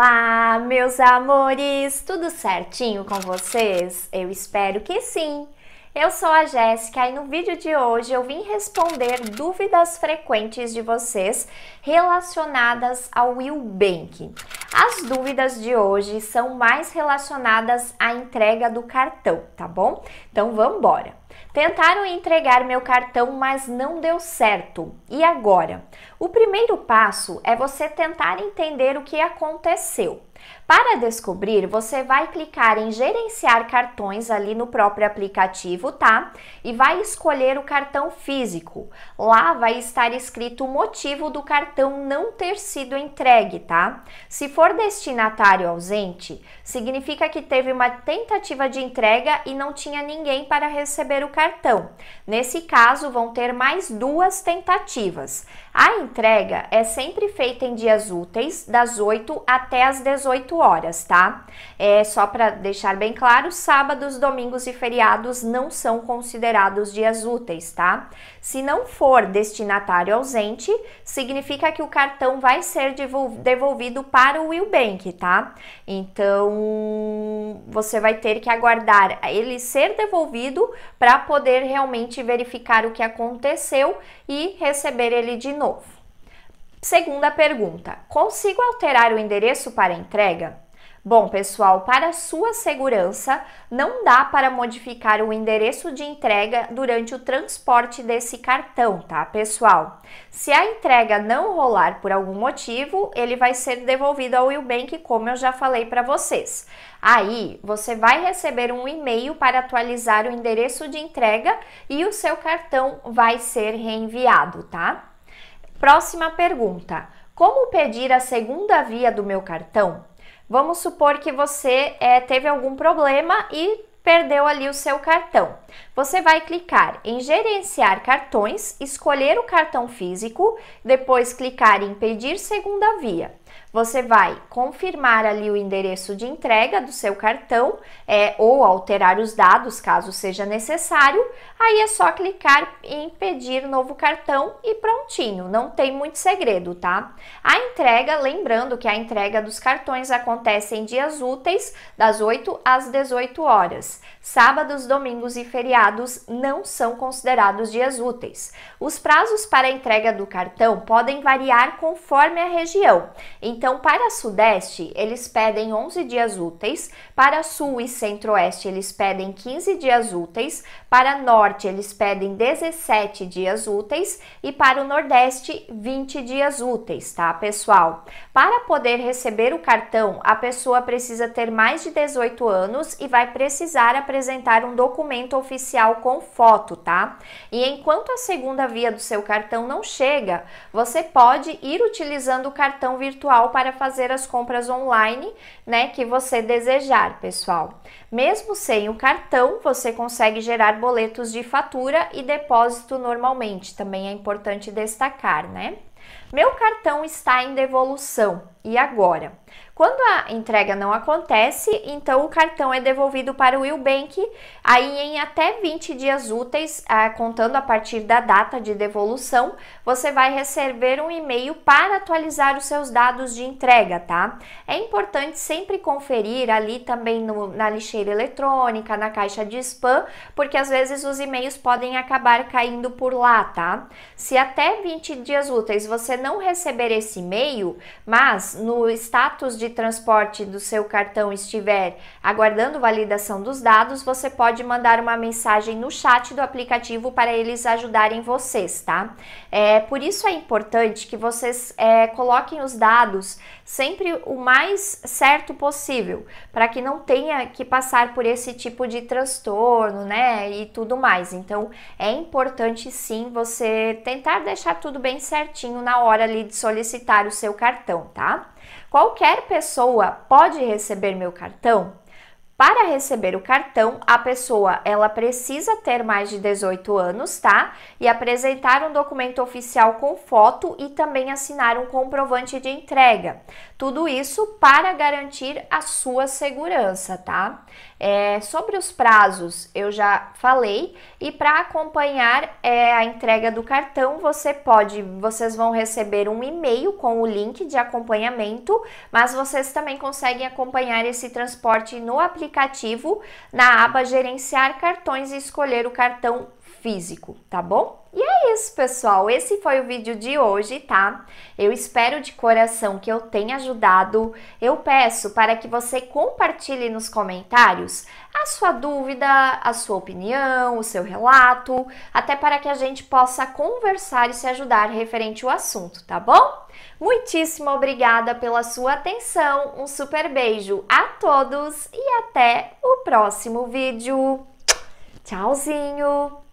Olá, meus amores! Tudo certinho com vocês? Eu espero que sim! Eu sou a Jéssica e no vídeo de hoje eu vim responder dúvidas frequentes de vocês relacionadas ao Will Bank. As dúvidas de hoje são mais relacionadas à entrega do cartão, tá bom? Então vamos embora! Tentaram entregar meu cartão, mas não deu certo. E agora? O primeiro passo é você tentar entender o que aconteceu. Para descobrir, você vai clicar em gerenciar cartões ali no próprio aplicativo, tá? E vai escolher o cartão físico. Lá vai estar escrito o motivo do cartão não ter sido entregue, tá? Se for destinatário ausente, significa que teve uma tentativa de entrega e não tinha ninguém para receber o cartão. Nesse caso, vão ter mais duas tentativas. A entrega é sempre feita em dias úteis, das 8 até as 18 18 horas, tá? É só para deixar bem claro, sábados, domingos e feriados não são considerados dias úteis, tá? Se não for destinatário ausente, significa que o cartão vai ser devolvido para o Willbank, tá? Então, você vai ter que aguardar ele ser devolvido para poder realmente verificar o que aconteceu e receber ele de novo. Segunda pergunta: consigo alterar o endereço para entrega? Bom, pessoal, para sua segurança, não dá para modificar o endereço de entrega durante o transporte desse cartão, tá, pessoal? Se a entrega não rolar por algum motivo, ele vai ser devolvido ao Willbank, como eu já falei para vocês. Aí, você vai receber um e-mail para atualizar o endereço de entrega e o seu cartão vai ser reenviado, tá? Próxima pergunta: Como pedir a segunda via do meu cartão? Vamos supor que você é, teve algum problema e perdeu ali o seu cartão. Você vai clicar em gerenciar cartões, escolher o cartão físico, depois clicar em pedir segunda via você vai confirmar ali o endereço de entrega do seu cartão é, ou alterar os dados caso seja necessário. Aí é só clicar em pedir novo cartão e prontinho, não tem muito segredo, tá? A entrega, lembrando que a entrega dos cartões acontece em dias úteis, das 8 às 18 horas. Sábados, domingos e feriados não são considerados dias úteis. Os prazos para a entrega do cartão podem variar conforme a região. Então, então, para Sudeste, eles pedem 11 dias úteis, para Sul e Centro-Oeste, eles pedem 15 dias úteis, para Norte, eles pedem 17 dias úteis e para o Nordeste, 20 dias úteis, tá, pessoal? Para poder receber o cartão, a pessoa precisa ter mais de 18 anos e vai precisar apresentar um documento oficial com foto, tá? E enquanto a segunda via do seu cartão não chega, você pode ir utilizando o cartão virtual para fazer as compras online, né, que você desejar, pessoal. Mesmo sem o cartão, você consegue gerar boletos de fatura e depósito normalmente, também é importante destacar, né? Meu cartão está em devolução e agora? Quando a entrega não acontece, então o cartão é devolvido para o Willbank, aí em até 20 dias úteis, ah, contando a partir da data de devolução, você vai receber um e-mail para atualizar os seus dados de entrega, tá? É importante sempre conferir ali também no, na lixeira eletrônica, na caixa de spam, porque às vezes os e-mails podem acabar caindo por lá, tá? Se até 20 dias úteis você não receber esse e-mail, mas no status pontos de transporte do seu cartão estiver aguardando validação dos dados, você pode mandar uma mensagem no chat do aplicativo para eles ajudarem vocês, tá? É, por isso é importante que vocês é, coloquem os dados sempre o mais certo possível, para que não tenha que passar por esse tipo de transtorno, né? E tudo mais. Então é importante sim você tentar deixar tudo bem certinho na hora ali de solicitar o seu cartão, tá? Qualquer pessoa pode receber meu cartão? Para receber o cartão, a pessoa ela precisa ter mais de 18 anos, tá? E apresentar um documento oficial com foto e também assinar um comprovante de entrega. Tudo isso para garantir a sua segurança, tá? É, sobre os prazos, eu já falei. E para acompanhar é, a entrega do cartão, você pode, vocês vão receber um e-mail com o link de acompanhamento, mas vocês também conseguem acompanhar esse transporte no aplicativo aplicativo na aba Gerenciar Cartões e escolher o cartão físico, tá bom? E é isso, pessoal. Esse foi o vídeo de hoje, tá? Eu espero de coração que eu tenha ajudado. Eu peço para que você compartilhe nos comentários a sua dúvida, a sua opinião, o seu relato, até para que a gente possa conversar e se ajudar referente ao assunto, tá bom? Muitíssimo obrigada pela sua atenção. Um super beijo a todos e até o próximo vídeo. Tchauzinho!